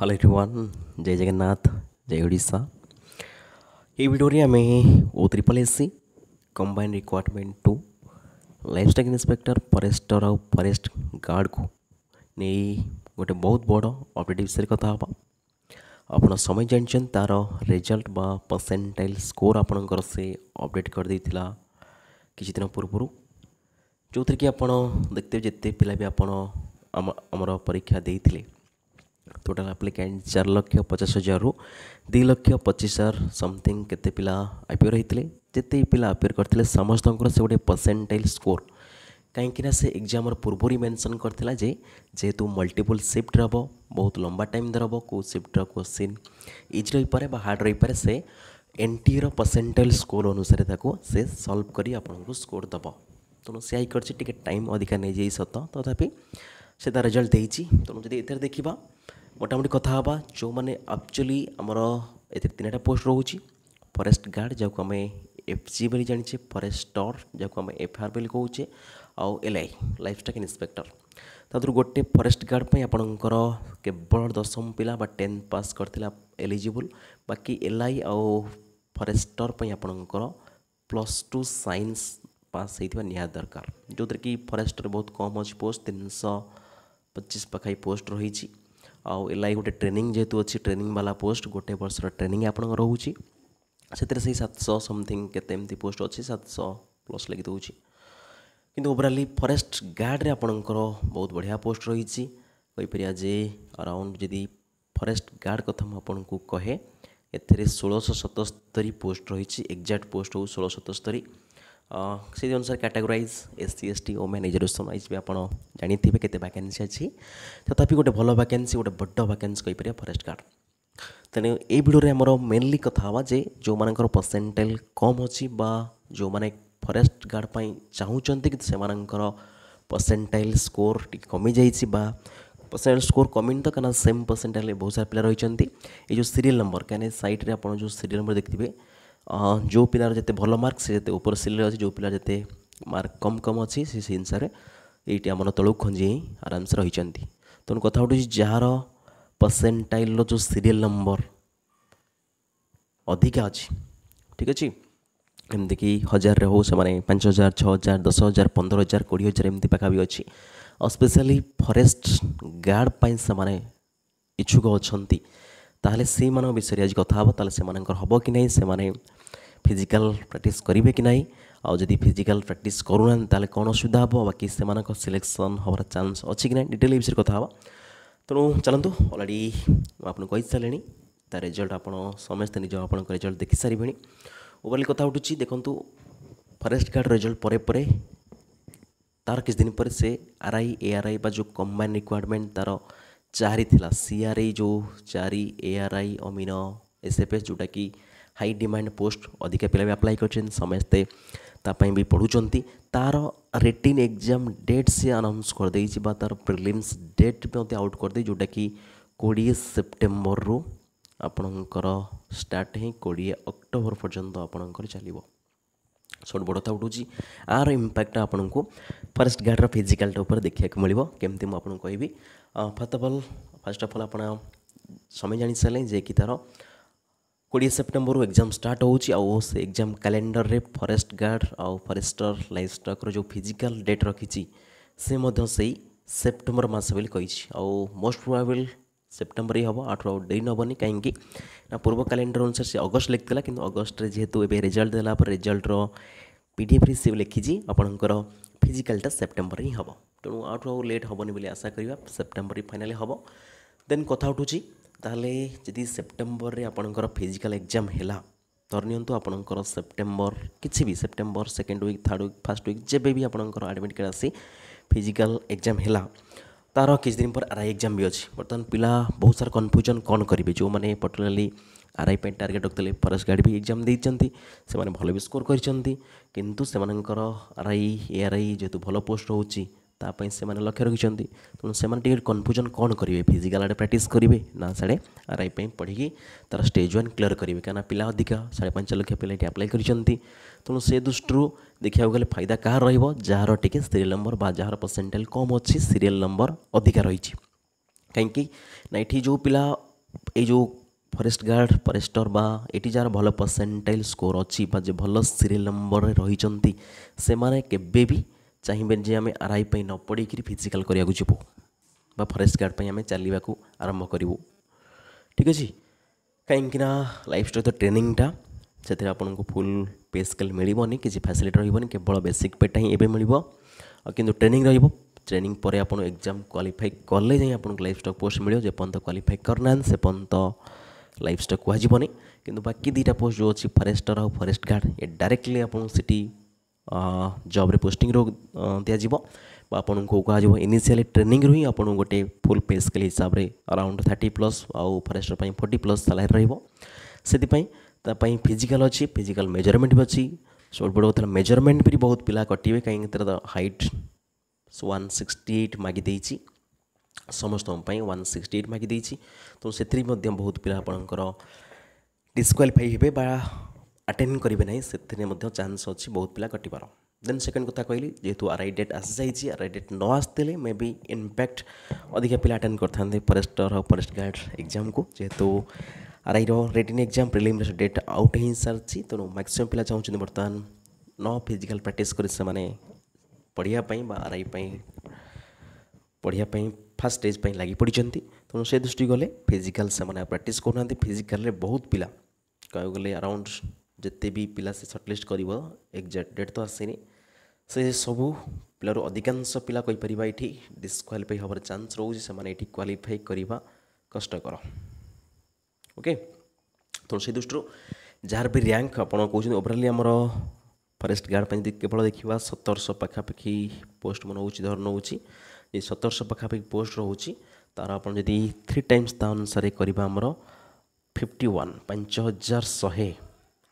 hello everyone जय जगन्नाथ जय उड़ीसा ये वीडियो में आमें ओ triple SC combined requirement to livestock inspector forester आउ फरेस्ट गार्ड को नहीं गोटे बहुत बड़ अपडेट विषय कथा हाँ आप समय जानते तार रिजल्ट बा परसेंटाइल स्कोर आपणकर से अपडेट कर देता किसी दिन पूर्व जो थी आप देखते जिते पिला भी आपर परीक्षा देते ટોટાલ આપ્લિકાન્ટ ચાર લક્ષ પચાસ હજારુ ଦୁଇ ଲକ୍ଷ ପଚିଶ ହଜାର ସମଥିଙ୍ଗ କେତେ ପିଲା ଆପିଅର୍ ହୋଇଥିଲେ ଯେତେ ପିଲା ଆପିଅର୍ କରିଥିଲେ ସମସ୍ତଙ୍କର ସେ ଗୋଟେ ପରସେଣ୍ଟାଇଲ୍ ସ୍କୋର୍ କାହିଁକିନା ସେ ଏକ୍ଜାମ୍ର ପୂର୍ବରୁ ମେନ୍ସନ୍ କରିଥିଲା ଯେ ଯେହେତୁ ମଲ୍ଟିପୁଲ୍ ସିଫ୍ଟ ରହିବ ବହୁତ ଲମ୍ବା ଟାଇମ୍ ଧରବ କେଉଁ ସିଫ୍ଟର କୋଶ୍ଚିନ୍ ଇଜି ରହିପାରେ ବା ହାର୍ଡ଼ ରହିପାରେ ସେ ଏନ୍ଟିଏର ପରସେଣ୍ଟାଇଲ୍ ସ୍କୋର୍ ଅନୁସାରେ ତାକୁ ସେ ସଲ୍ଭ କରି ଆପଣଙ୍କୁ ସ୍କୋର୍ ଦେବ ତେଣୁ ସେ ହାଇ କରିଛି ଟିକେ ଟାଇମ୍ ଅଧିକା ନେଇଯାଇ ସତ ତଥାପି ସେ ତା ରେଜଲ୍ଟ ଦେଇଛି ତେଣୁ ଯଦି ଏଥିରେ ଦେଖିବା মোটামুটি কথা হবা ଯେଉଁମାନେ ଆକ୍ଚୁଆଲି ଆମର ଏଥିରେ ତିନିଟା ପୋଷ୍ଟ ରହୁଛି ଫରେଷ୍ଟ ଗାର୍ଡ଼ ଯାହାକୁ ଆମେ ଏଫ୍ ସି ବୋଲି ଜାଣିଛେ ଫରେଷ୍ଟର ଯାହାକୁ ଆମେ ଏଫ୍ ଆର୍ ବୋଲି କହୁଛେ ଆଉ L I livestock inspector ତାଦେହରୁ ଗୋଟେ ଫରେଷ୍ଟ ଗାର୍ଡ଼ ପାଇଁ ଆପଣଙ୍କର କେବଳ ଦଶମ ପିଲା ବା ଟେନ୍ଥ ପାସ୍ କରିଥିଲା ଏଲିଜିବୁଲ୍ ବାକି ଏଲ୍ ଆଇ ଆଉ ଫରେଷ୍ଟର ପାଇଁ ଆପଣଙ୍କର ପ୍ଲସ୍ ଟୁ ସାଇନ୍ସ ପାସ୍ ହେଇଥିବା ନିହାତି ଦରକାର ଯେଉଁଥିରେ କି ଫରେଷ୍ଟର ବହୁତ କମ୍ ଅଛି ପୋଷ୍ଟ ତିନିଶହ ପଚିଶ ପାଖାପାଖି ପୋଷ୍ଟ ରହିଛି ଆଉ ଏଲ୍ ଆଇ ଗୋଟେ ଟ୍ରେନିଂ ଯେହେତୁ ଅଛି ଟ୍ରେନିଂ ବାଲା ପୋଷ୍ଟ ଗୋଟେ ବର୍ଷର ଟ୍ରେନିଂ ଆପଣଙ୍କର ରହୁଛି ସେଥିରେ ସେଇ ସାତଶହ ସମଥିଙ୍ଗ କେତେ ଏମିତି ପୋଷ୍ଟ ଅଛି ସାତଶହ ପ୍ଲସ୍ ଲେଖି ଦେଉଛି କିନ୍ତୁ ଓଭରାଲି ଫରେଷ୍ଟ ଗାର୍ଡ଼ରେ ଆପଣଙ୍କର ବହୁତ ବଢ଼ିଆ ପୋଷ୍ଟ ରହିଛି କହିପାରିବା ଯେ ଆରାଉଣ୍ଡ ଯଦି ଫରେଷ୍ଟ ଗାର୍ଡ଼ କଥା ମୁଁ ଆପଣଙ୍କୁ କହେ ଏଥିରେ ଷୋଳଶହ ସତସ୍ତରୀ ପୋଷ୍ଟ ରହିଛି ଏକ୍ଜାକ୍ଟ ପୋଷ୍ଟ ହେଉ ଷୋଳଶହ ସତସ୍ତରୀ ସେଇ ଅନୁସାରେ categorize S C S T women age ରେସନ୍ ବି ଆପଣ ଜାଣିଥିବେ କେତେ ଭ୍ୟାକେନ୍ସି ଅଛି ତଥାପି ଗୋଟେ ଭଲ ଭ୍ୟାକେନ୍ସି ଗୋଟେ ବଡ଼ ଭ୍ୟାକେନ୍ସି କହିପାରିବା ଫରେଷ୍ଟ ଗାର୍ଡ଼ ତେଣୁ ଏଇ ଭିଡ଼ିଓରେ ଆମର ମେନ୍ଲି କଥା ହେବା ଯେ ଯେଉଁମାନଙ୍କର ପରସେଣ୍ଟେଜ୍ କମ୍ ଅଛି ବା ଯେଉଁମାନେ ଫରେଷ୍ଟ ଗାର୍ଡ଼ ପାଇଁ ଚାହୁଁଛନ୍ତି କିନ୍ତୁ ସେମାନଙ୍କର ପରସେଣ୍ଟାଇଲ୍ ସ୍କୋର୍ ଟିକେ କମିଯାଇଛି ବା ପରସେଣ୍ଟାଇଲ୍ ସ୍କୋର୍ କମିନି ତ କାରଣ ସେମ୍ ପରସେଣ୍ଟାଇଲ୍ରେ ବହୁତ ସାରା ପିଲା ରହିଛନ୍ତି ଏଇ ଯେଉଁ ସିରିଏଲ୍ ନମ୍ବର କାହିଁକି ସାଇଟ୍ରେ ଆପଣ ଯେଉଁ ସିରିଏଲ୍ ନମ୍ବର ଦେଖିଥିବେ ଯେଉଁ ପିଲାର ଯେତେ ଭଲ ମାର୍କ ସେ ଯେତେ ଉପର ସିଲ୍ରେ ଅଛି ଯେଉଁ ପିଲାର ଯେତେ ମାର୍କ କମ୍ କମ୍ ଅଛି ସେ ସେଇ ଅନୁସାରେ ଏଇଠି ଆମର ତଳକୁ ଖଞ୍ଜି ହିଁ ଆରାମସେ ରହିଛନ୍ତି ତେଣୁ କଥା ହେଉଛି ଯାହାର ପରସେଣ୍ଟାଇଲ୍ର ଯେଉଁ ସିରିଏଲ୍ ନମ୍ବର ଅଧିକା ଅଛି ଠିକ୍ ଅଛି ଏମିତିକି ହଜାରରେ ହେଉ ସେମାନେ ପାଞ୍ଚ ହଜାର ଛଅ ହଜାର ଦଶ ହଜାର ପନ୍ଦର ହଜାର କୋଡ଼ିଏ ହଜାର ଏମିତି ପାଖାପାଖି ଅଛି ଆଉ ସ୍ପେଶାଲି ଫରେଷ୍ଟ ଗାର୍ଡ଼ ପାଇଁ ସେମାନେ ଇଚ୍ଛୁକ ଅଛନ୍ତି ତାହେଲେ ସେଇମାନଙ୍କ ବିଷୟରେ ଆଜି କଥା ହେବ ତାହେଲେ ସେମାନଙ୍କର ହେବ କି ନାହିଁ ସେମାନେ ଫିଜିକାଲ ପ୍ରାକ୍ଟିସ୍ କରିବେ କି ନାହିଁ ଆଉ ଯଦି ଫିଜିକାଲ ପ୍ରାକ୍ଟିସ୍ କରୁନାହାନ୍ତି ତାହେଲେ କ'ଣ ଅସୁବିଧା ହେବ ବାକି ସେମାନଙ୍କ ସିଲେକ୍ସନ୍ ହେବାର ଚାନ୍ସ ଅଛି କି ନାହିଁ ଡିଟେଲ୍ ଏ ବିଷୟରେ କଥା ହେବା ତେଣୁ ଚାଲନ୍ତୁ ଅଲରେଡ଼ି ମୁଁ ଆପଣଙ୍କୁ କହିସାରିଲିଣି ତା ରେଜଲ୍ଟ ଆପଣ ସମସ୍ତେ ନିଜ ଆପଣଙ୍କ ରେଜଲ୍ଟ ଦେଖିସାରିବେଣି ଓଭରଲି କଥା ଉଠୁଛି ଦେଖନ୍ତୁ ଫରେଷ୍ଟ ଗାର୍ଡ଼ ରେଜଲ୍ଟ ପରେ ପରେ ତା'ର କିଛି ଦିନ ପରେ ସେ R I A R I ବା ଯେଉଁ କମ୍ବାଇନ୍ ରିକ୍ୱାରମେଣ୍ଟ ତା'ର ଚାରି ଥିଲା ସିଆର୍ଆଇ ଯେଉଁ ଚାରି ଏଆର୍ଆଇ ଅମିନ ଏସ୍ଏଫ୍ଏସ୍ ଯେଉଁଟାକି ହାଇ ଡିମାଣ୍ଡ ପୋଷ୍ଟ ଅଧିକା ପିଲା ବି ଆପ୍ଲାଏ କରିଛନ୍ତି ସମସ୍ତେ ତା ପାଇଁ ବି ପଢ଼ୁଛନ୍ତି ତା'ର ରିଟିନ୍ ଏକ୍ଜାମ୍ ଡେଟ୍ ସିଏ ଆନାଉନ୍ସ କରିଦେଇଛି ବା ତା'ର ପ୍ରିଲିମ୍ସ ଡେଟ୍ ମଧ୍ୟ ଆଉଟ୍ କରିଦେଇଛି ଯେଉଁଟାକି କୋଡ଼ିଏ ସେପ୍ଟେମ୍ବରରୁ ଆପଣଙ୍କର ଷ୍ଟାର୍ଟ ହିଁ କୋଡ଼ିଏ ଅକ୍ଟୋବର ପର୍ଯ୍ୟନ୍ତ ଆପଣଙ୍କର ଚାଲିବ ସବୁଠୁ ବଡ଼ ଥାଉଟ୍ ହେଉଛି ଆର ଇମ୍ପାକ୍ଟଟା ଆପଣଙ୍କୁ ଫରେଷ୍ଟ ଗାର୍ଡ଼ର ଫିଜିକାଲ୍ଟା ଉପରେ ଦେଖିବାକୁ ମିଳିବ କେମିତି ମୁଁ ଆପଣଙ୍କୁ କହିବି first of all first of all ଆପଣ ସମୟ ଜାଣିସାରିଲେ ଯେ କି ତା'ର କୋଡ଼ିଏ ସେପ୍ଟେମ୍ବରରୁ ଏକ୍ଜାମ୍ ଷ୍ଟାର୍ଟ ହେଉଛି ଆଉ ସେ ଏକ୍ଜାମ୍ କ୍ୟାଲେଣ୍ଡରରେ ଫରେଷ୍ଟ ଗାର୍ଡ଼ ଆଉ ଫରେଷ୍ଟର ଲାଇଫ୍ ଷ୍ଟକ୍ର ଯେଉଁ ଫିଜିକାଲ୍ ଡେଟ୍ ରଖିଛି ସେ ମଧ୍ୟ ସେଇ ସେପ୍ଟେମ୍ବର ମାସ ବୋଲି କହିଛି ଆଉ ମୋଷ୍ଟ ପ୍ରୋବାବିଲ୍ ସେପ୍ଟେମ୍ବର ହିଁ ହେବ ଆଠରୁ ଆଉ ଦେଇ ହେବନି କାହିଁକି ନା ପୂର୍ବ କ୍ୟାଲେଣ୍ଡର ଅନୁସାରେ ସେ ଅଗଷ୍ଟ ଲେଖିଥିଲା କିନ୍ତୁ ଅଗଷ୍ଟରେ ଯେହେତୁ ଏବେ ରେଜଲ୍ଟ ଦେଲା ପରେ ରେଜଲ୍ଟର ପି ଡି ଏଫ୍ରେ ସେ ଲେଖିଛି ଆପଣଙ୍କର ଫିଜିକାଲ୍ଟା ସେପ୍ଟେମ୍ବର ହିଁ ହେବ ତେଣୁ ଆଠୁ ଆଉ ଲେଟ୍ ହେବନି ବୋଲି ଆଶା କରିବା ସେପ୍ଟେମ୍ବର ହିଁ ଫାଇନାଲି ହେବ ଦେନ୍ କଥା ଉଠୁଛି ତାହେଲେ ଯଦି ସେପ୍ଟେମ୍ବରରେ ଆପଣଙ୍କର ଫିଜିକାଲ୍ ଏକ୍ଜାମ୍ ହେଲା ଧରିନିଅନ୍ତୁ ଆପଣଙ୍କର ସେପ୍ଟେମ୍ବର କିଛି ବି September second week third week first week ଯେବେ ବି ଆପଣଙ୍କର ଆଡ଼ମିଟ୍ କାର୍ଡ଼ ଆସି ଫିଜିକାଲ୍ ଏକ୍ଜାମ୍ ହେଲା तार किसी दिन पर आर आई एक्जाम भी अच्छे बर्तमान पिला बहुत सारा कन्फ्यूजन कौन करेंगे जो मैंने पर्टिकुलाली आर आई पर टार्गेट रखते फरेस्ट गार्ड भी एक्जाम देखते भल भी स्कोर करूँ से आर आई ए आर आई जेहतु भल पोस्ट होती से लक्ष्य रखिंट तेनाली कन्फ्यूजन कौन करेंगे फिजिकाल आड़े प्राक्ट करेंगे ना साढ़े आर आई पढ़ी तार स्टेज व्वान क्लीयर करेंगे कहीं पिला अधिक साढ़े पांच लक्ष पे अप्लाई करेणु से दृष्टि ଦେଖିବାକୁ ଗଲେ ଫାଇଦା କାହାର ରହିବ ଯାହାର ଟିକେ ସିରିଏଲ୍ ନମ୍ବର ବା ଯାହାର ପରସେଣ୍ଟେଜ୍ କମ୍ ଅଛି ସିରିଏଲ୍ ନମ୍ବର ଅଧିକା ରହିଛି କାହିଁକି ନା ଏଠି ଯେଉଁ ପିଲା ଏଇ ଯେଉଁ ଫରେଷ୍ଟ ଗାର୍ଡ଼ ଫରେଷ୍ଟର ବା ଏଠି ଯାହାର ଭଲ ପରସେଣ୍ଟେଜ୍ ସ୍କୋର ଅଛି ବା ଯେ ଭଲ ସିରିଏଲ୍ ନମ୍ବରରେ ରହିଛନ୍ତି ସେମାନେ କେବେ ବି ଚାହିଁବେନି ଯେ ଆମେ ଆର୍ ଆଇ ପାଇଁ ନ ପଢ଼ିକିରି ଫିଜିକାଲ୍ କରିବାକୁ ଯିବୁ ବା ଫରେଷ୍ଟ ଗାର୍ଡ଼ ପାଇଁ ଆମେ ଚାଲିବାକୁ ଆରମ୍ଭ କରିବୁ ଠିକ୍ ଅଛି କାହିଁକିନା ଲାଇଫ୍ ଷ୍ଟୋରି ତ ଟ୍ରେନିଂଟା ସେଥିରେ ଆପଣଙ୍କୁ ଫୁଲ୍ ପେ ସ୍କେଲ୍ ମିଳିବନି କିଛି ଫ୍ୟାସିଲିଟି ରହିବନି କେବଳ ବେସିକ୍ ପେଟା ହିଁ ଏବେ ମିଳିବ ଆଉ କିନ୍ତୁ ଟ୍ରେନିଂ ରହିବ ଟ୍ରେନିଂ ପରେ ଆପଣ ଏକ୍ଜାମ୍ କ୍ୱାଲିଫାଇ କଲେ ଯାଇ ଆପଣଙ୍କୁ ଲାଇଫ୍ ଷ୍ଟକ୍ ପୋଷ୍ଟ ମିଳିବ ଯେପର୍ଯ୍ୟନ୍ତ କ୍ୱାଲିଫାଇ କରିନାହାନ୍ତି ସେ ପର୍ଯ୍ୟନ୍ତ ଲାଇଫ୍ ଷ୍ଟକ୍ କୁହାଯିବନି କିନ୍ତୁ ବାକି ଦୁଇଟା ପୋଷ୍ଟ ଯେଉଁ ଅଛି ଫରେଷ୍ଟର ଆଉ ଫରେଷ୍ଟ ଗାର୍ଡ଼ ଏ ଡାଇରେକ୍ଟଲି ଆପଣଙ୍କୁ ସେଠି ଜବ୍ରେ ପୋଷ୍ଟିଂ ଦିଆଯିବ ବା ଆପଣଙ୍କୁ କୁହାଯିବ ଇନିସିଆଲି ଟ୍ରେନିଂରୁ ହିଁ ଆପଣଙ୍କୁ ଗୋଟେ ଫୁଲ୍ ପେ ସ୍କେଲ୍ ହିସାବରେ ଆରାଉଣ୍ଡ ଥାର୍ଟି ପ୍ଲସ୍ ଆଉ ଫରେଷ୍ଟର ପାଇଁ ଫୋର୍ଟି ପ୍ଲସ୍ ସାଲାରି ରହିବ ସେଥିପାଇଁ तापाई फिजिकाल अच्छी फिजिकाल मेजरमेंट भी अच्छी सब बड़ कथा मेजरमेंट भी बहुत पिला कटे कहीं हाइट वन सिक्सटी एट मागिदे समस्त वन सिक्सटी एट मागिदे तो से बहुत पिला आपणकर डिस्क्वालीफाई हे आटेड करेंगे ना से चान्स अच्छी बहुत पिला कटिपार देन सेकेंड कथा कहली जेहतु आर आई डेट आसी जाइए आर आई डेट न आसते मे बी इनफैक्ट अधिका पिला आटेड करते फरेस्टर और फरेस्ट गार्ड एग्जाम को जेहेतु ଆର୍ଆଇର ରେଟିନ୍ ଏକ୍ଜାମ୍ ପ୍ରିଲିମ୍ରେ ଡେଟ୍ ଆଉଟ୍ ହୋଇସାରିଛି ତେଣୁ ମ୍ୟାକ୍ସିମମ୍ ପିଲା ଚାହୁଁଛନ୍ତି ବର୍ତ୍ତମାନ ନ ଫିଜିକାଲ୍ ପ୍ରାକ୍ଟିସ୍ କରି ସେମାନେ ପଢ଼ିବା ପାଇଁ ବା ଆର୍ଆଇ ପାଇଁ ପଢ଼ିବା ପାଇଁ ଫାର୍ଷ୍ଟ ଷ୍ଟେଜ୍ ପାଇଁ ଲାଗି ପଡ଼ିଛନ୍ତି ତେଣୁ ସେ ଦୃଷ୍ଟି ଗଲେ ଫିଜିକାଲ୍ ସେମାନେ ପ୍ରାକ୍ଟିସ୍ କରୁନାହାନ୍ତି ଫିଜିକାଲ୍ରେ ବହୁତ ପିଲା କହିବାକୁ ଗଲେ ଆରାଉଣ୍ଡ ଯେତେ ବି ପିଲା ସେ ସର୍ଟଲିଷ୍ଟ କରିବ ଏକ୍ଜାକ୍ଟ ଡେଟ୍ ତ ଆସିନି ସେ ସବୁ ପିଲାରୁ ଅଧିକାଂଶ ପିଲା କହିପାରିବା ଏଠି ଡିସ୍କ୍ୱାଲିଫାଇ ହେବାର ଚାନ୍ସ ରହୁଛି ସେମାନେ ଏଠି କ୍ୱାଲିଫାଇ କରିବା କଷ୍ଟକର ଓକେ ତ ସେଇ ଦୃଷ୍ଟିରୁ ଯାହାର ବି ର୍ୟାଙ୍କ ଆପଣ କହୁଛନ୍ତି ଓଭରାଲି ଆମର ଫରେଷ୍ଟ ଗାର୍ଡ଼ ପାଇଁ ଯଦି କେବଳ ଦେଖିବା ସତରଶହ ପାଖାପାଖି ପୋଷ୍ଟ ନେଉଛି ଧର ନେଉଛି ଏ ସତରଶହ ପାଖାପାଖି ପୋଷ୍ଟ ରହୁଛି ତା'ର ଆପଣ ଯଦି ଥ୍ରୀ ଟାଇମ୍ସ ତା ଅନୁସାରେ କରିବା ଆମର ଫିଫ୍ଟି ୱାନ୍ ପାଞ୍ଚ ହଜାର ଶହେ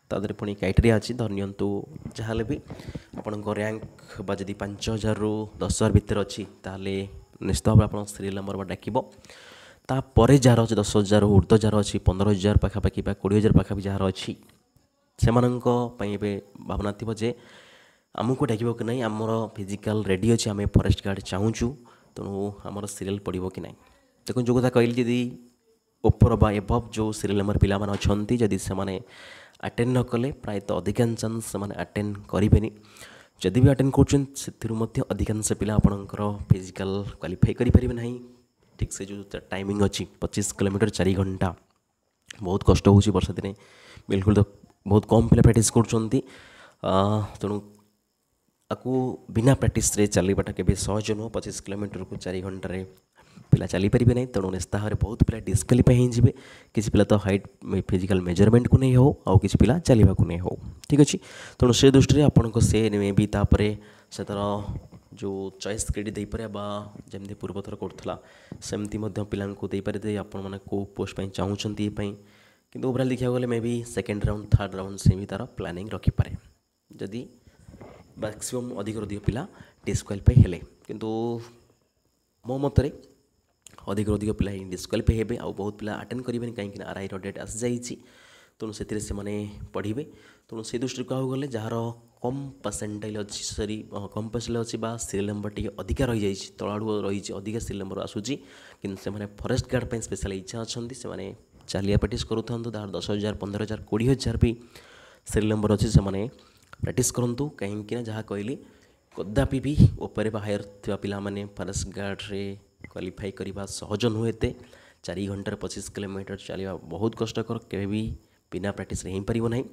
ତା ଦେହରେ ପୁଣି କ୍ରାଇଟେରିଆ ଅଛି ଧରି ନିଅନ୍ତୁ ଯାହା ହେଲେ ବି ଆପଣଙ୍କ ର୍ୟାଙ୍କ ବା ଯଦି ପାଞ୍ଚ ହଜାରରୁ ଦଶ ହଜାର ଭିତରେ ଅଛି ତାହେଲେ ନିଶ୍ଚିତ ଭାବରେ ଆପଣ ସିରିଏଲ୍ ନମ୍ବର ବା ଡାକିବ ତାପରେ ଯାହାର ଅଛି ଦଶ ହଜାର ଉର୍ଦ୍ଧ୍ୱ ଯାହାର ଅଛି ପନ୍ଦର ହଜାର ପାଖାପାଖି ବା କୋଡ଼ିଏ ହଜାର ପାଖାପାଖି ଯାହାର ଅଛି ସେମାନଙ୍କ ପାଇଁ ଏବେ ଭାବନା ଥିବ ଯେ ଆମକୁ ଡାକିବ କି ନାହିଁ ଆମର ଫିଜିକାଲ୍ ରେଡ଼ି ଅଛି ଆମେ ଫରେଷ୍ଟ ଗାର୍ଡ଼ ଚାହୁଁଛୁ ତେଣୁ ଆମର ସିରିଏଲ୍ ପଡ଼ିବ କି ନାହିଁ ଦେଖନ୍ତୁ ଯେଉଁ କଥା କହିଲି ଯଦି ଉପର ବା ଏଭବ ଯେଉଁ ସିରିଏଲ୍ ଆମର ପିଲାମାନେ ଅଛନ୍ତି ଯଦି ସେମାନେ ଆଟେଣ୍ଡ ନ କଲେ ପ୍ରାୟତଃ ଅଧିକାଂଶ ସେମାନେ ଆଟେଣ୍ଡ କରିବେନି ଯଦି ବି ଆଟେଣ୍ଡ କରୁଛନ୍ତି ସେଥିରୁ ମଧ୍ୟ ଅଧିକାଂଶ ପିଲା ଆପଣଙ୍କର ଫିଜିକାଲ୍ କ୍ୱାଲିଫାଇ କରିପାରିବେ ନାହିଁ ठीक से जो टाइमिंग अच्छी पचीस किलोमीटर चार घंटा बहुत कष्ट बर्षा दिन बिलकुल तो बहुत कम पे प्राक्ट कर तेणु आपको बिना प्राक्ट्रे रे चलटा केज नुह पचिश कोमीटर को चार घंटे पिला चली पारे ना तेणु निस्ता भाव बहुत पिला डिस्कालीफाई हो किसी पिला तो हाइट फिजिकल मेजरमेंट को नहीं हो आउ किसी पिला चलने को नहीं हो ठीक अच्छे तेणु से दृष्टि आपण को भी तापर से तरह जो चॉइस क्रेडिट देपर जमी जमी पूर्वथर करूला सेमती पिला दे आप को पोस्ट चाहूँगी ये कि ओभराल देखा गले मे भी सेकेंड राउंड थार्ड राउंड से भी तार प्लानिंग रखिपे जदि मैक्सीम अधिक अधिक पिला डिस्कालीफाई हेले कि मो मतरे अधिक अधिक पिला ही हे आ बहुत पिला आटेड करेंगे कहीं आर आई रेट आसी जाइए तेणु से पढ़े ତେଣୁ ସେଇ ଦୃଷ୍ଟିରୁ କହିବାକୁ ଗଲେ ଯାହାର କମ୍ ପରସେଣ୍ଟାଇଲ୍ ଅଛି ସରି କମ୍ ପରସେଣ୍ଟାଇଲ୍ ଅଛି ବା ସିରିଏଲ୍ ନମ୍ବର ଟିକେ ଅଧିକା ରହିଯାଇଛି ତଳ ଆଡ଼ୁ ରହିଛି ଅଧିକା ସିରିଏଲ୍ ନମ୍ବର ଆସୁଛି କିନ୍ତୁ ସେମାନେ ଫରେଷ୍ଟ ଗାର୍ଡ଼ ପାଇଁ ସ୍ପେଶାଲ ଇଚ୍ଛା ଅଛନ୍ତି ସେମାନେ ଚାଲିଆ ପ୍ରାକ୍ଟିସ୍ କରୁଥାନ୍ତୁ ତାହାର ଦଶ ହଜାର ପନ୍ଦର ହଜାର କୋଡ଼ିଏ ହଜାର ବି ସିରିଏଲ୍ ନମ୍ବର ଅଛି ସେମାନେ ପ୍ରାକ୍ଟିସ୍ କରନ୍ତୁ କାହିଁକିନା ଯାହା କହିଲି କଦାପି ବି ଉପରେ ବା ହାୟର ଥିବା ପିଲାମାନେ ଫରେଷ୍ଟ ଗାର୍ଡ଼ରେ କ୍ୱାଲିଫାଇ କରିବା ସହଜ ନୁହେଁ ଏତେ ଚାରି ଘଣ୍ଟାରେ ପଚିଶ କିଲୋମିଟର ଚାଲିବା ବହୁତ କଷ୍ଟକର କେବେ ବି ବିନା ପ୍ରାକ୍ଟିସ୍ରେ ହେଇପାରିବ ନାହିଁ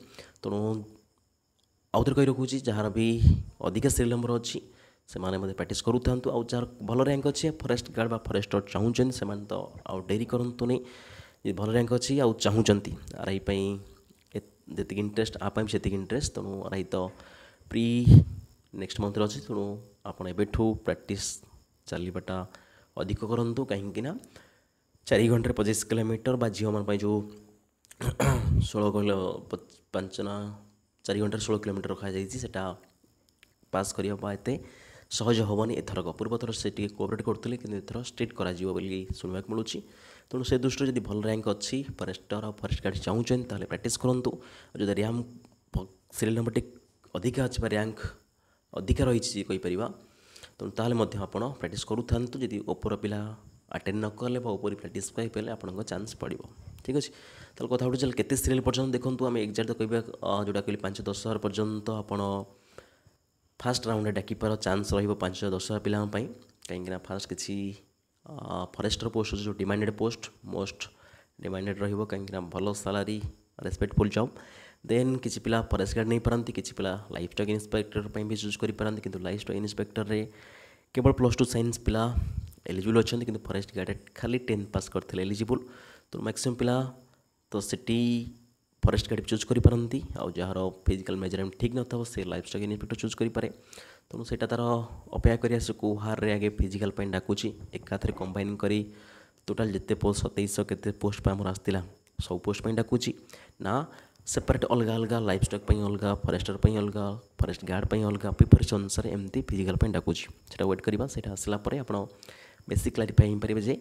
ତେଣୁ ଆଉ ଥରେ କହି ରଖୁଛି ଯାହାର ବି ଅଧିକା ସିରିଏଲ୍ ନମ୍ବର ଅଛି ସେମାନେ ମଧ୍ୟ ପ୍ରାକ୍ଟିସ୍ କରୁଥାନ୍ତୁ ଆଉ ଯାହାର ଭଲ ର୍ୟାଙ୍କ ଅଛି ଫରେଷ୍ଟ ଗାର୍ଡ଼ ବା ଫରେଷ୍ଟର ଚାହୁଁଛନ୍ତି ସେମାନେ ତ ଆଉ ଡେରି କରନ୍ତୁନି ଯଦି ଭଲ ର୍ୟାଙ୍କ ଅଛି ଆଉ ଚାହୁଁଛନ୍ତି ଆର୍ ଆଇ ପାଇଁ ଯେତିକି ଇଣ୍ଟରେଷ୍ଟ ଆ ପାଇଁ ସେତିକି ଇଣ୍ଟରେଷ୍ଟ ତେଣୁ ଆର୍ ଆଇ ତ ପ୍ରି ନେକ୍ସଟ ମନ୍ଥରେ ଅଛି ତେଣୁ ଆପଣ ଏବେଠୁ ପ୍ରାକ୍ଟିସ୍ ଚାଲିବାଟା ଅଧିକ କରନ୍ତୁ କାହିଁକିନା ଚାରି ଘଣ୍ଟାରେ ପଚିଶ କିଲୋମିଟର ବା ଝିଅମାନଙ୍କ ପାଇଁ ଯେଉଁ ଷୋହଳ କିଲୋ ପାଞ୍ଚ ନା ଚାରି ଘଣ୍ଟାରେ ଷୋହଳ କିଲୋମିଟର ରଖାଯାଇଛି ସେଟା ପାସ୍ କରିବା ବା ଏତେ ସହଜ ହେବନି ଏଥରକ ପୂର୍ବଥର ସେ ଟିକେ କୋଅପରେଟ୍ କରୁଥିଲେ କିନ୍ତୁ ଏଥର ଷ୍ଟ୍ରିକ୍ଟ କରାଯିବ ବୋଲି ଶୁଣିବାକୁ ମିଳୁଛି ତେଣୁ ସେ ଦୃଷ୍ଟିରୁ ଯଦି ଭଲ ର୍ୟାଙ୍କ ଅଛି ଫରେଷ୍ଟର ଆଉ ଫରେଷ୍ଟ ଗାର୍ଡ଼ ଚାହୁଁଛନ୍ତି ତାହେଲେ ପ୍ରାକ୍ଟିସ୍ କରନ୍ତୁ ଆଉ ଯଦି ର୍ୟାଙ୍କ ସିରିଏଲ୍ ନମ୍ବର ଟିକେ ଅଧିକା ଅଛି ବା ର୍ୟାଙ୍କ ଅଧିକା ରହିଛି କହିପାରିବା ତେଣୁ ତାହେଲେ ମଧ୍ୟ ଆପଣ ପ୍ରାକ୍ଟିସ୍ କରୁଥାନ୍ତୁ ଯଦି ଉପର ପିଲା ଆଟେଣ୍ଡ ନ କଲେ ବା ଉପରି ପ୍ରାକ୍ଟିସ୍ କରିପାରିଲେ ଆପଣଙ୍କ ଚାନ୍ସ ପଡ଼ିବ ঠিক ଅଛି ତାହେଲେ କଥା ହେଉଛି ଚାଲ କେତେ ସିରିଏଲ୍ ପର୍ଯ୍ୟନ୍ତ ଦେଖନ୍ତୁ ଆମେ ଏକ୍ଜାକ୍ଟ କହିବା ଯେଉଁଟା କହିଲି ପାଞ୍ଚ ଦଶ ହଜାର ପର୍ଯ୍ୟନ୍ତ ଆପଣ ଫାର୍ଷ୍ଟ ରାଉଣ୍ଡରେ ଡାକିବାର ଚାନ୍ସ ରହିବ ପାଞ୍ଚ ଦଶ ହଜାର ପିଲାଙ୍କ ପାଇଁ କାହିଁକିନା ଫାର୍ଷ୍ଟ କିଛି ଫରେଷ୍ଟର ପୋଷ୍ଟ ହେଉଛି ଯେଉଁ ଡିମାଣ୍ଡେଡ଼ ପୋଷ୍ଟ ମୋଷ୍ଟ ଡିମାଣ୍ଡେଡ଼ ରହିବ କାହିଁକିନା ଭଲ ସାଲାରୀ ରେସ୍ପେକ୍ଟଫୁଲ୍ ଜବ୍ ଦେନ୍ କିଛି ପିଲା ଫରେଷ୍ଟ ଗାର୍ଡ଼ ନେଇପାରନ୍ତି କିଛି ପିଲା ଲାଇଫ୍ ଷ୍ଟକ୍ ଇନ୍ସପେକ୍ଟର ପାଇଁ ବି ଚୁଜ୍ କରିପାରନ୍ତି କିନ୍ତୁ ଲାଇଫ୍ ଷ୍ଟକ୍ ଇନ୍ସପେକ୍ଟରରେ କେବଳ ପ୍ଲସ୍ ଟୁ ସାଇନ୍ସ ପିଲା ଏଲିଜିବୁଲ୍ ଅଛନ୍ତି କିନ୍ତୁ ଫରେଷ୍ଟ ଗାର୍ଡ଼ ଖାଲି ଟେନ୍ଥ ପାସ୍ କରିଥିଲେ ଏଲିଜିବୁଲ୍ ତ ମ୍ୟାକ୍ସିମମ୍ ପିଲା ତ ସେଠି ଫରେଷ୍ଟ ଗାର୍ଡ଼ ଚୁଜ୍ କରିପାରନ୍ତି ଆଉ ଯାହାର ଫିଜିକାଲ୍ ମେଜରମେଣ୍ଟ ଠିକ୍ ନଥିବ ସେ ଲାଇଫ୍ ଷ୍ଟାଇଲ୍ ଇନ୍ସପେକ୍ଟର ଚୁଜ୍ କରିପାରେ ତେଣୁ ସେଇଟା ତା'ର ଅପେକ୍ଷା କରି ଆସୁ କେଉଁ ହାରରେ ଆଗେ ଫିଜିକାଲ୍ ପାଇଁ ଡାକୁଛି ଏକାଥରେ କମ୍ବାଇନ୍ କରି ଟୋଟାଲ୍ ଯେତେ ପୋଷ୍ଟ ସତେଇଶହ କେତେ ପୋଷ୍ଟ ପାଇଁ ଆମର ଆସିଥିଲା ସବୁ ପୋଷ୍ଟ ପାଇଁ ଡାକୁଛି ନା ସେପାରେଟ୍ ଅଲଗା ଅଲଗା ଲାଇଫ୍ ଷ୍ଟକ୍ ପାଇଁ ଅଲଗା ଫରେଷ୍ଟର ପାଇଁ ଅଲଗା ଫରେଷ୍ଟ ଗାର୍ଡ଼ ପାଇଁ ଅଲଗା ପ୍ରିପାରେସନ୍ ଅନୁସାରେ ଏମିତି ଫିଜିକାଲ୍ ପାଇଁ ଡାକୁଛି ସେଇଟା ୱେଟ୍ କରିବା ସେଇଟା ଆସିଲା ପରେ ଆପଣ ବେଶୀ କ୍ଲାରିଫାଏ ହେଇପାରିବେ ଯେ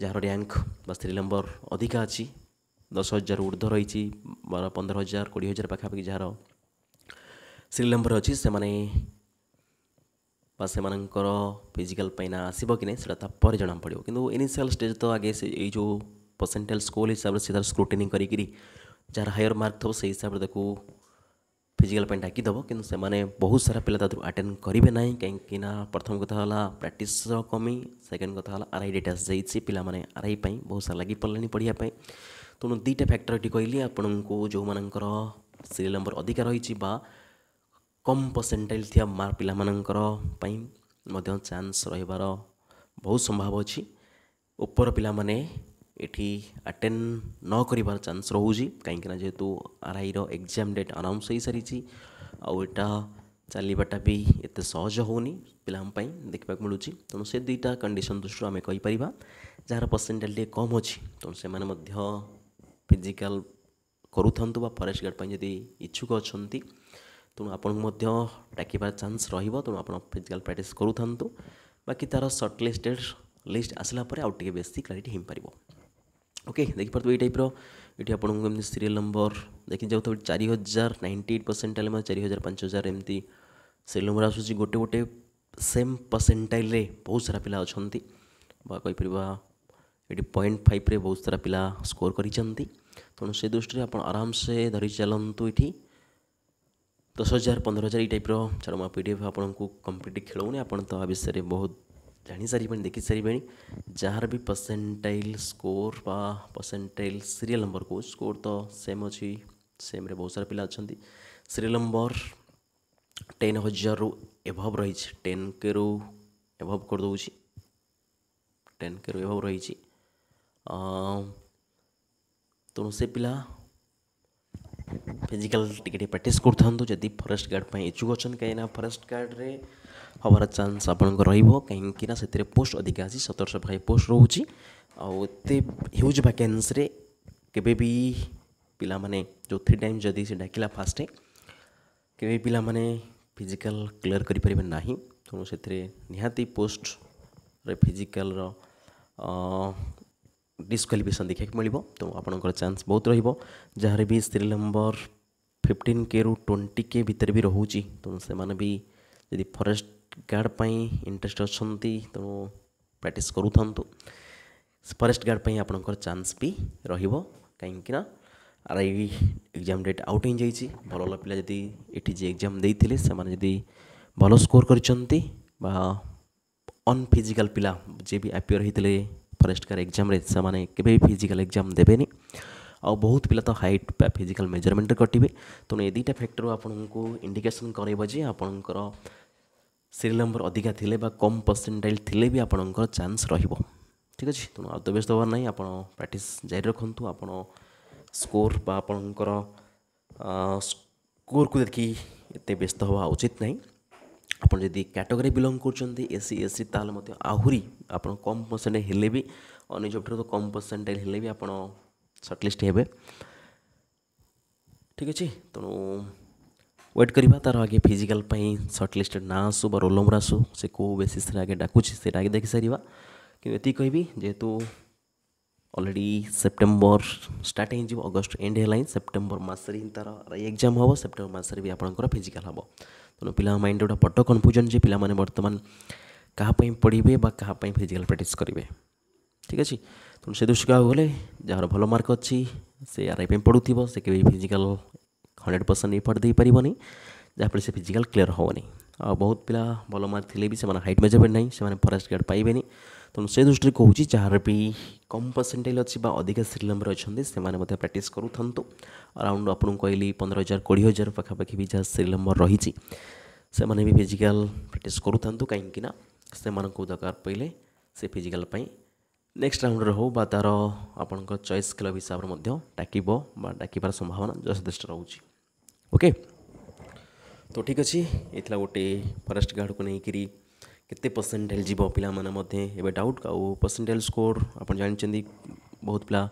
ଯାହାର ରାଙ୍କ ବା ସ୍ତ୍ରୀ ନମ୍ବର ଅଧିକା ଅଛି ଦଶ ହଜାର ଉର୍ଦ୍ଧ୍ୱ ରହିଛି ବାର ପନ୍ଦର ହଜାର କୋଡ଼ିଏ ହଜାର ପାଖାପାଖି ଯାହାର ସ୍ତ୍ରୀ ନମ୍ବର ଅଛି ସେମାନେ ବା ସେମାନଙ୍କର ଫିଜିକାଲ୍ ପାଇଁ ନା ଆସିବ କି ନାହିଁ ସେଇଟା ତାପରେ ଜଣାପଡ଼ିବ କିନ୍ତୁ ଇନିସିଆଲ୍ ଷ୍ଟେଜ୍ ତ ଆଗେ ସେ ଏଇ ଯେଉଁ ପରସେଣ୍ଟେଜ୍ ସ୍କୁଲ୍ ହିସାବରେ ସେ ତାର ସ୍କ୍ରୁଟିନିଂ କରିକିରି ଯାହାର ହାୟର ମାର୍କ ଥିବ ସେଇ ହିସାବରେ ତାକୁ ଫିଜିକାଲ୍ ପାଇଁ ଡାକିଦେବ କିନ୍ତୁ ସେମାନେ ବହୁତ ସାରା ପିଲା ତା ଦେହରୁ ଆଟେଣ୍ଡ କରିବେ ନାହିଁ କାହିଁକିନା ପ୍ରଥମ କଥା ହେଲା ପ୍ରାକ୍ଟିସ୍ର କମି ସେକେଣ୍ଡ କଥା ହେଲା ଆର୍ ଆଇ ଡେଟ୍ ଆସିଯାଇଛି ପିଲାମାନେ ଆର୍ ଆଇ ପାଇଁ ବହୁତ ସାରା ଲାଗିପଡ଼ିଲେଣି ପଢ଼ିବା ପାଇଁ ତେଣୁ ଦୁଇଟା ଫ୍ୟାକ୍ଟର ଏଠି କହିଲି ଆପଣଙ୍କୁ ଯେଉଁମାନଙ୍କର ସିରିଏଲ୍ ନମ୍ବର ଅଧିକା ରହିଛି ବା କମ୍ ପରସେଣ୍ଟାଇଲ୍ ଥିବା ମାର୍କ ପିଲାମାନଙ୍କର ପାଇଁ ମଧ୍ୟ ଚାନ୍ସ ରହିବାର ବହୁତ ସମ୍ଭାବ ଅଛି ଉପର ପିଲାମାନେ ଏଠି ଆଟେଣ୍ଡ ନ କରିବାର ଚାନ୍ସ ରହୁଛି କାହିଁକିନା ଯେହେତୁ ଆର୍ଆଇର ଏକ୍ଜାମ୍ ଡେଟ୍ ଆନାଉନ୍ସ ହୋଇସାରିଛି ଆଉ ଏଇଟା ଚାଲିବାଟା ବି ଏତେ ସହଜ ହେଉନି ପିଲାଙ୍କ ପାଇଁ ଦେଖିବାକୁ ମିଳୁଛି ତେଣୁ ସେ ଦୁଇଟା କଣ୍ଡିସନ୍ ଦୃଷ୍ଟିରୁ ଆମେ କହିପାରିବା ଯାହାର ପର୍ସେଣ୍ଟେଜ୍ ଟିକେ କମ୍ ଅଛି ତେଣୁ ସେମାନେ ମଧ୍ୟ ଫିଜିକାଲ୍ କରୁଥାନ୍ତୁ ବା ଫରେଷ୍ଟ ଗାର୍ଡ଼ ପାଇଁ ଯଦି ଇଚ୍ଛୁକ ଅଛନ୍ତି ତେଣୁ ଆପଣଙ୍କୁ ମଧ୍ୟ ଡାକିବାର ଚାନ୍ସ ରହିବ ତେଣୁ ଆପଣ ଫିଜିକାଲ୍ ପ୍ରାକ୍ଟିସ୍ କରୁଥାନ୍ତୁ ବାକି ତା'ର ସର୍ଟ ଲିଷ୍ଟେଡ଼ ଲିଷ୍ଟ ଆସିଲା ପରେ ଆଉ ଟିକେ ବେଶୀ କ୍ଲାରିଟି ହୋଇପାରିବ ଓକେ ଦେଖିପାରୁଥିବ ଏଇ ଟାଇପ୍ର ଏଠି ଆପଣଙ୍କୁ ଏମିତି ସିରିଏଲ୍ ନମ୍ବର ଦେଖିଯାଉଥିବ ଚାରି ହଜାର ନାଇଣ୍ଟି ଏଇଟ୍ ପରସେଣ୍ଟାଇଲ୍ ମାନେ ଚାରି ହଜାର ପାଞ୍ଚ ହଜାର ଏମିତି ସିରିଏଲ୍ ନମ୍ବର ଆସୁଛି ଗୋଟେ ଗୋଟେ ସେମ୍ ପରସେଣ୍ଟାଇଲ୍ରେ ବହୁତ ସାରା ପିଲା ଅଛନ୍ତି ବା କହିପାରିବା ଏଠି ପଏଣ୍ଟ ଫାଇଭ୍ରେ ବହୁତ ସାରା ପିଲା ସ୍କୋର୍ କରିଛନ୍ତି ତେଣୁ ସେ ଦୃଷ୍ଟିରେ ଆପଣ ଆରାମସେ ଧରି ଚାଲନ୍ତୁ ଏଠି ଦଶ ହଜାର ପନ୍ଦର ହଜାର ଏଇ ଟାଇପ୍ର ଛାଡ଼ ମୁଁ ପି ଡି ଏଫ୍ ଆପଣଙ୍କୁ କମ୍ପ୍ଲିଟ୍ ଖେଳଉନି ଆପଣ ତ ଆ ବିଷୟରେ ବହୁତ जाणीसारे सारे जार भी परसेंटाइल स्कोर बा परसेंटाइल सीरियल नंबर को स्कोर तो सेम अच्छी सेम रे बहुत सारा पिला अच्छा सीरियल नंबर टेन हजार रु एभव रही टेन के रु एभव करदे टेन के रु एभव रही तेणु से पिला फिजिकल टिके प्राक्ट करते जदि फरेस्ट गार्ड पर इच्छुक अच्छा कहीं फरेस्ट गार्ड रे ହେବାର ଚାନ୍ସ ଆପଣଙ୍କ ରହିବ କାହିଁକିନା ସେଥିରେ ପୋଷ୍ଟ ଅଧିକା ଅଛି ସତରଶହ ପାଖାପାଖି ପୋଷ୍ଟ ରହୁଛି ଆଉ ଏତେ ହ୍ୟୁଜ୍ ଭ୍ୟାକେନ୍ସିରେ କେବେ ବି ପିଲାମାନେ ଯେଉଁ ଥ୍ରୀ ଟାଇମ୍ ଯଦି ସେ ଡାକିଲା ଫାଷ୍ଟ କେବେ ପିଲାମାନେ ଫିଜିକାଲ କ୍ଲିୟର କରିପାରିବେ ନାହିଁ ତେଣୁ ସେଥିରେ ନିହାତି ପୋଷ୍ଟରେ ଫିଜିକାଲର ଡିସ୍କ୍ୱାଲିଫିକେସନ୍ ଦେଖିବାକୁ ମିଳିବ ତେଣୁ ଆପଣଙ୍କର ଚାନ୍ସ ବହୁତ ରହିବ ଯାହାର ବି ସ୍ତ୍ରୀ ନମ୍ବର ଫିଫ୍ଟିନ୍ କେରୁ ଟ୍ୱେଣ୍ଟି କେ ଭିତରେ ବି ରହୁଛି ତେଣୁ ସେମାନେ ବି ଯଦି ଫରେଷ୍ଟ ଗାର୍ଡ଼ ପାଇଁ ଇଣ୍ଟରେଷ୍ଟ ଅଛନ୍ତି ତେଣୁ ପ୍ରାକ୍ଟିସ୍ କରୁଥାନ୍ତୁ ଫରେଷ୍ଟ ଗାର୍ଡ଼ ପାଇଁ ଆପଣଙ୍କର ଚାନ୍ସ ବି ରହିବ କାହିଁକିନା R I exam date out ହେଇଯାଇଛି ଭଲ ଭଲ ପିଲା ଯଦି ଏଠି ଯିଏ ଏକ୍ଜାମ୍ ଦେଇଥିଲେ ସେମାନେ ଯଦି ଭଲ ସ୍କୋର୍ କରିଛନ୍ତି ବା ଅନ୍ ଫିଜିକାଲ୍ ପିଲା ଯିଏ ବି ଆପିୟର୍ ହେଇଥିଲେ ଫରେଷ୍ଟ ଗାର୍ଡ଼ ଏକ୍ଜାମ୍ରେ ସେମାନେ କେବେ ବି ଫିଜିକାଲ୍ ଏକ୍ଜାମ୍ ଦେବେନି ଆଉ ବହୁତ ପିଲା ତ ହାଇଟ୍ ବା ଫିଜିକାଲ୍ ମେଜରମେଣ୍ଟରେ କଟିବେ ତେଣୁ ଏ ଦୁଇଟା ଫ୍ୟାକ୍ଟର ଆପଣଙ୍କୁ ଇଣ୍ଡିକେସନ୍ କରାଇବ ଯେ ଆପଣଙ୍କର ସିରିଏଲ୍ ନମ୍ବର ଅଧିକା ଥିଲେ ବା କମ୍ ପରସେଣ୍ଟାଇଲ୍ ଥିଲେ ବି ଆପଣଙ୍କର ଚାନ୍ସ ରହିବ ଠିକ୍ ଅଛି ତେଣୁ ଆଉ ତ ବ୍ୟସ୍ତ ହେବାର ନାହିଁ ଆପଣ ପ୍ରାକ୍ଟିସ୍ ଜାରି ରଖନ୍ତୁ ଆପଣ ସ୍କୋର୍ ବା ଆପଣଙ୍କର ସ୍କୋର୍କୁ ଦେଖି ଏତେ ବ୍ୟସ୍ତ ହେବା ଉଚିତ ନାହିଁ ଆପଣ ଯଦି କ୍ୟାଟେଗୋରୀ ବିଲଙ୍ଗ କରୁଛନ୍ତି ଏସି ଏସ୍ସି ତାହେଲେ ମଧ୍ୟ ଆହୁରି ଆପଣ କମ୍ ପରସେଣ୍ଟେଜ୍ ହେଲେ ବି ଅନ୍ୟ ଜବ୍ଠାରୁ ତ କମ୍ ପରସେଣ୍ଟେଜ୍ ହେଲେ ବି ଆପଣ ସର୍ଟଲିଷ୍ଟ ହେବେ ଠିକ୍ ଅଛି ତେଣୁ ୱେଟ୍ କରିବା ତା'ର ଆଗେ ଫିଜିକାଲ୍ ପାଇଁ ସର୍ଟ ଲିଷ୍ଟେଡ଼୍ ନାଁ ଆସୁ ବା ରୋଲ୍ ନମ୍ବର ଆସୁ ସେ କେଉଁ ବେସିସ୍ରେ ଆଗେ ଡାକୁଛି ସେଇଟା ଆଗେ ଦେଖିସାରିବା କିନ୍ତୁ ଏତିକି କହିବି ଯେହେତୁ ଅଲରେଡ଼ି ସେପ୍ଟେମ୍ବର ଷ୍ଟାର୍ଟ ହେଇଯିବ ଅଗଷ୍ଟ ଏଣ୍ଡ ହେଲାଣି ସେପ୍ଟେମ୍ବର ମାସରେ ହିଁ ତା'ର ଏକ୍ଜାମ୍ ହେବ ସେପ୍ଟେମ୍ବର ମାସରେ ବି ଆପଣଙ୍କର ଫିଜିକାଲ୍ ହେବ ତେଣୁ ପିଲାଙ୍କ ମାଇଣ୍ଡ ଗୋଟେ ବଡ଼ କନଫ୍ୟୁଜନ୍ ଯେ ପିଲାମାନେ ବର୍ତ୍ତମାନ କାହା ପାଇଁ ପଢ଼ିବେ ବା କାହା ପାଇଁ ଫିଜିକାଲ୍ ପ୍ରାକ୍ଟିସ୍ କରିବେ ଠିକ୍ ଅଛି ତେଣୁ ସେ ଦୃଷ୍ଟିକୁ ଆଉ ଗଲେ ଯାହାର ଭଲ ମାର୍କ ଅଛି ସେ ଆର୍ ଆଇ ପାଇଁ ପଢ଼ୁଥିବ ସେ କେବେ ଫିଜିକାଲ୍ ହଣ୍ଡ୍ରେଡ଼ ପରସେଣ୍ଟ ଏଫର୍ଟ ଦେଇପାରିବନି ଯାହାଫଳରେ ସେ ଫିଜିକାଲ୍ କ୍ଲିୟର୍ ହେବନି ଆଉ ବହୁତ ପିଲା ଭଲ ମାର୍କ ଥିଲେ ବି ସେମାନେ ହାଇଟ୍ ମେଜରମେଣ୍ଟ ନାହିଁ ସେମାନେ ଫରେଷ୍ଟ ଗାର୍ଡ଼ ପାଇବେନି ତେଣୁ ସେ ଦୃଷ୍ଟିରୁ କହୁଛି ଯାହାର ବି କମ୍ ପରସେଣ୍ଟେଜ୍ ଅଛି ବା ଅଧିକା ସିଟ୍ ନମ୍ବର ଅଛନ୍ତି ସେମାନେ ମଧ୍ୟ ପ୍ରାକ୍ଟିସ୍ କରୁଥାନ୍ତୁ ଆରାଉଣ୍ଡ ଆପଣଙ୍କୁ କହିଲି ପନ୍ଦର ହଜାର କୋଡ଼ିଏ ହଜାର ପାଖାପାଖି ବି ଯାହା ସିଟ୍ ନମ୍ବର ରହିଛି ସେମାନେ ବି ଫିଜିକାଲ୍ ପ୍ରାକ୍ଟିସ୍ କରୁଥାନ୍ତୁ କାହିଁକିନା ସେମାନଙ୍କୁ ଦରକାର ପଡ଼ିଲେ ସେ ଫିଜିକାଲ୍ ପାଇଁ ନେକ୍ସଟ ରାଉଣ୍ଡରେ ହେଉ ବା ତା'ର ଆପଣଙ୍କ ଚଏସ୍ କ୍ଲବ୍ ହିସାବରେ ମଧ୍ୟ ଡାକିବ ବା ଡାକିବାର ସମ୍ଭାବନା ଯଥେଷ୍ଟ ରହୁଛି ओके तो ठीक ଅଛି ଏଇଥିଲା ଗୋଟେ ଫରେଷ୍ଟ ଗାର୍ଡ଼କୁ ନେଇକରି କେତେ ପରସେଣ୍ଟେଜ୍ ଯିବ ପିଲାମାନେ ମଧ୍ୟ ଏବେ ଡାଉଟ୍ ଆଉ ପରସେଣ୍ଟେଜ୍ ସ୍କୋର ଆପଣ ଜାଣିଛନ୍ତି ବହୁତ ପିଲା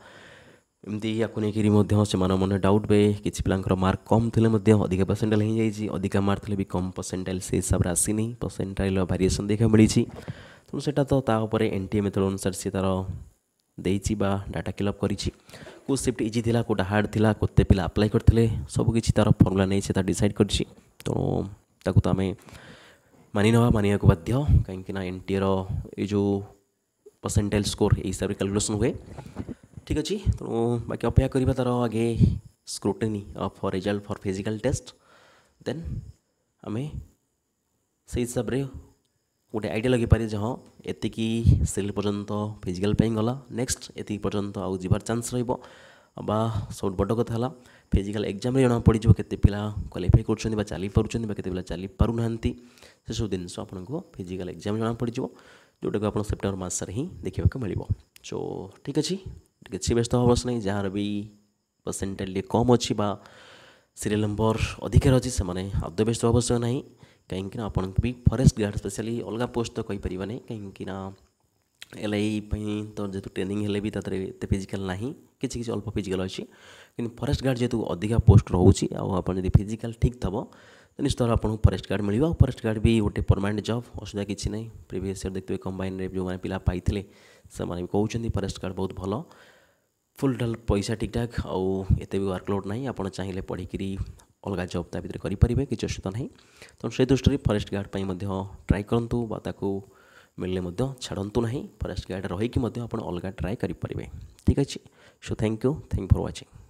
ଏମିତି ୟାକୁ ନେଇକରି ମଧ୍ୟ ସେମାନେ ମନେ ଡାଉଟ୍ ହୁଏ କିଛି ପିଲାଙ୍କର ମାର୍କ କମ୍ ଥିଲେ ମଧ୍ୟ ଅଧିକା ପରସେଣ୍ଟେଜ୍ ହେଇଯାଇଛି ଅଧିକା ମାର୍କ ଥିଲେ ବି କମ୍ ପରସେଣ୍ଟେଜ୍ ସେ ହିସାବରେ ଆସିନି ପରସେଣ୍ଟେଜ୍ର ଭାରିଏସନ୍ ଦେଖିବାକୁ ମିଳିଛି ତେଣୁ ସେଇଟା ତ ତା ଉପରେ ଏନ୍ ଟି ଏ ମେଥଡ଼ ଅନୁସାରେ ସିଏ ତା'ର ଦେଇଛି ବା ଡାଟା କିଲଅପ୍ କରିଛି କେଉଁ ସିଫ୍ଟ ଇଜି ଥିଲା କେଉଁଟା ହାର୍ଡ଼ ଥିଲା କେତେ ପିଲା ଆପ୍ଲାଏ କରିଥିଲେ ସବୁକିଛି ତା'ର ଫର୍ମୁଲା ନେଇ ସେ ତା ଡିସାଇଡ଼ କରିଛି ତେଣୁ ତାକୁ ତ ଆମେ ମାନିନେବା ମାନିବାକୁ ବାଧ୍ୟ କାହିଁକିନା ଏନ୍ଟିଏର ଏ ଯେଉଁ ପରସେଣ୍ଟେଜ୍ ସ୍କୋର ଏଇ ହିସାବରେ କ୍ୟାଲକୁଲେସନ୍ ହୁଏ ଠିକ୍ ଅଛି ତେଣୁ ବାକି ଅପେକ୍ଷା କରିବା ତା'ର ଆଗେ scrutiny for result for physical test then ଆମେ ସେହି ହିସାବରେ ଗୋଟେ ଆଇଡ଼ିଆ ଲଗେଇପାରିବେ ଯେ ହଁ ଏତିକି ସେଲ୍ ପର୍ଯ୍ୟନ୍ତ ଫିଜିକାଲ୍ ପେନ୍ ଗଲା ନେକ୍ସଟ ଏତିକି ପର୍ଯ୍ୟନ୍ତ ଆଉ ଯିବାର ଚାନ୍ସ ରହିବ ବା ସବୁଠୁ ବଡ଼ କଥା ହେଲା ଫିଜିକାଲ୍ ଏକ୍ଜାମ୍ରେ ଜଣା ପଡ଼ିଯିବ କେତେ ପିଲା କ୍ୱାଲିଫାଏ କରୁଛନ୍ତି ବା ଚାଲିପାରୁଛନ୍ତି ବା କେତେ ପିଲା ଚାଲିପାରୁନାହାନ୍ତି ସେସବୁ ଜିନିଷ ଆପଣଙ୍କୁ ଫିଜିକାଲ୍ ଏକ୍ଜାମ୍ ଜଣା ପଡ଼ିଯିବ ଯେଉଁଟାକୁ ଆପଣ ସେପ୍ଟେମ୍ବର ମାସରେ ହିଁ ଦେଖିବାକୁ ମିଳିବ ସୋ ଠିକ୍ ଅଛି କିଛି ବ୍ୟସ୍ତ ହେବାର ନାହିଁ ଯାହାର ବି ପରସେଣ୍ଟେଜ୍ ଟିକେ କମ୍ ଅଛି ବା ସିରିଏଲ୍ ନମ୍ବର ଅଧିକାର ଅଛି ସେମାନେ ଆଦୌ ବ୍ୟସ୍ତ ଆବଶ୍ୟକ ନାହିଁ କାହିଁକିନା ଆପଣଙ୍କୁ ବି ଫରେଷ୍ଟ ଗାର୍ଡ଼ ସ୍ପେଶାଲି ଅଲଗା ପୋଷ୍ଟ ତ କହିପାରିବା ନାହିଁ କାହିଁକିନା ଏଲ୍ ଆଇ ପାଇଁ ତ ଯେହେତୁ ଟ୍ରେନିଂ ହେଲେ ବି ତା'ଦେହରେ ଏତେ ଫିଜିକାଲ୍ ନାହିଁ କିଛି କିଛି ଅଳ୍ପ ଫିଜିକାଲ୍ ଅଛି କିନ୍ତୁ ଫରେଷ୍ଟ ଗାର୍ଡ଼ ଯେହେତୁ ଅଧିକା ପୋଷ୍ଟ ରହୁଛି ଆଉ ଆପଣ ଯଦି ଫିଜିକାଲ୍ ଠିକ୍ ଥିବ ନିଶ୍ଚିତ ଭାବରେ ଆପଣଙ୍କୁ ଫରେଷ୍ଟ ଗାର୍ଡ଼ ମିଳିବ ଆଉ ଫରେଷ୍ଟ ଗାର୍ଡ଼ ବି ଗୋଟେ ପରମାନେଣ୍ଟ ଜବ୍ ଅସୁବିଧା କିଛି ନାହିଁ ପ୍ରିଭିୟସ୍ ଇୟର୍ ଦେଖିଥିବେ କମ୍ବାଇନ୍ରେ ଯେଉଁମାନେ ପିଲା ପାଇଥିଲେ ସେମାନେ ବି କହୁଛନ୍ତି ଫରେଷ୍ଟ ଗାର୍ଡ଼ ବହୁତ ଭଲ ଫୁଲ୍ ଟୋଟାଲ୍ ପଇସା ଠିକ୍ଠାକ୍ ଆଉ ଏତେ ବି ୱାର୍କଲୋଡ଼୍ ନାହିଁ ଆପଣ ଚାହିଁଲେ ପଢ଼ିକିରି ଅଲଗା ଜବ୍ ତା ଭିତରେ କରିପାରିବେ କିଛି ଅସୁବିଧା ନାହିଁ ତେଣୁ ସେ ଦୃଷ୍ଟିରେ ଫରେଷ୍ଟ ଗାର୍ଡ଼ ପାଇଁ ମଧ୍ୟ ଟ୍ରାଏ କରନ୍ତୁ ବା ତାକୁ ମିଳିଲେ ମଧ୍ୟ ଛାଡ଼ନ୍ତୁ ନାହିଁ ଫରେଷ୍ଟ ଗାର୍ଡ଼ ରହିକି ମଧ୍ୟ ଆପଣ ଅଲଗା ଟ୍ରାଏ କରିପାରିବେ ଠିକ୍ ଅଛି so thank you thank for watching